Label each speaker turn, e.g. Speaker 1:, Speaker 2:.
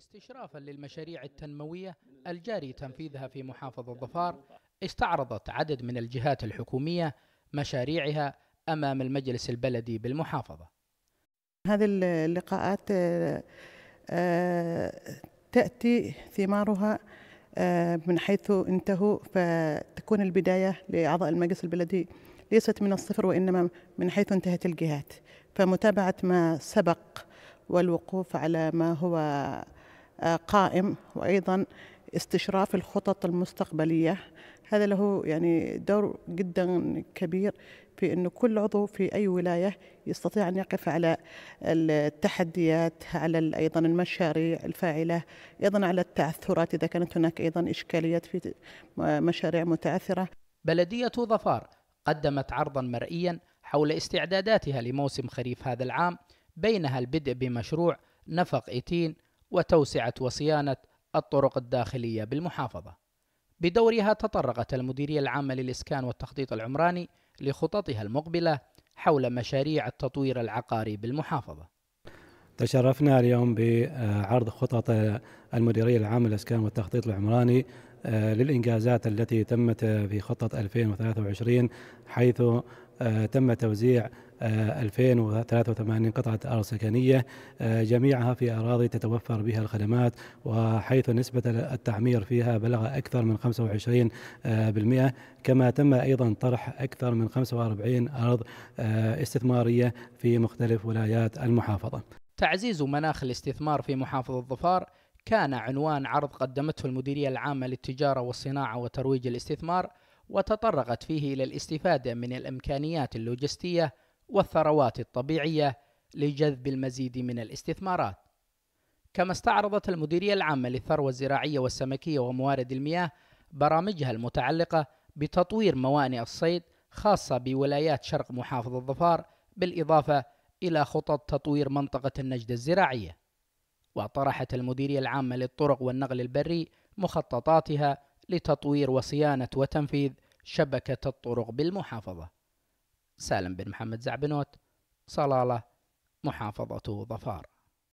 Speaker 1: استشرافا للمشاريع التنموية الجاري تنفيذها في محافظة ظفار استعرضت عدد من الجهات الحكومية مشاريعها أمام المجلس البلدي بالمحافظة
Speaker 2: هذه اللقاءات آه، آه، تأتي ثمارها آه، من حيث انتهوا فتكون البداية لأعضاء المجلس البلدي ليست من الصفر وإنما من حيث انتهت الجهات فمتابعة ما سبق والوقوف على ما هو آه، قائم وايضا استشراف الخطط المستقبليه هذا له يعني دور جدا كبير في انه كل عضو في اي ولايه يستطيع ان يقف على التحديات على ايضا المشاريع الفاعله ايضا على التعثرات اذا كانت هناك ايضا اشكاليات في مشاريع متعثره بلديه ظفار قدمت عرضا مرئيا حول استعداداتها
Speaker 1: لموسم خريف هذا العام بينها البدء بمشروع نفق إيتين وتوسعة وصيانة الطرق الداخلية بالمحافظة. بدورها تطرقت المديرية العامة للإسكان والتخطيط العمراني لخططها المقبلة حول مشاريع التطوير العقاري بالمحافظة.
Speaker 3: تشرفنا اليوم بعرض خطط المديرية العامة للإسكان والتخطيط العمراني آه، للإنجازات التي تمت في خطة 2023 حيث آه، تم توزيع 2083 آه، قطعة أرض سكنية جميعها في أراضي تتوفر بها الخدمات وحيث نسبة التعمير فيها بلغ أكثر من 25% كما تم أيضا طرح أكثر من 45 أرض استثمارية في مختلف ولايات المحافظة
Speaker 1: تعزيز مناخ الاستثمار في محافظة الظفار كان عنوان عرض قدمته المديرية العامة للتجارة والصناعة وترويج الاستثمار وتطرقت فيه إلى الاستفادة من الإمكانيات اللوجستية والثروات الطبيعية لجذب المزيد من الاستثمارات. كما استعرضت المديرية العامة للثروة الزراعية والسمكية وموارد المياه برامجها المتعلقة بتطوير موانئ الصيد خاصة بولايات شرق محافظة الظفار بالإضافة إلى خطط تطوير منطقة النجدة الزراعية. وطرحت المديرية العامة للطرق والنقل البري مخططاتها لتطوير وصيانة وتنفيذ شبكة الطرق بالمحافظة سالم بن محمد زعبنوت صلالة محافظة ظفار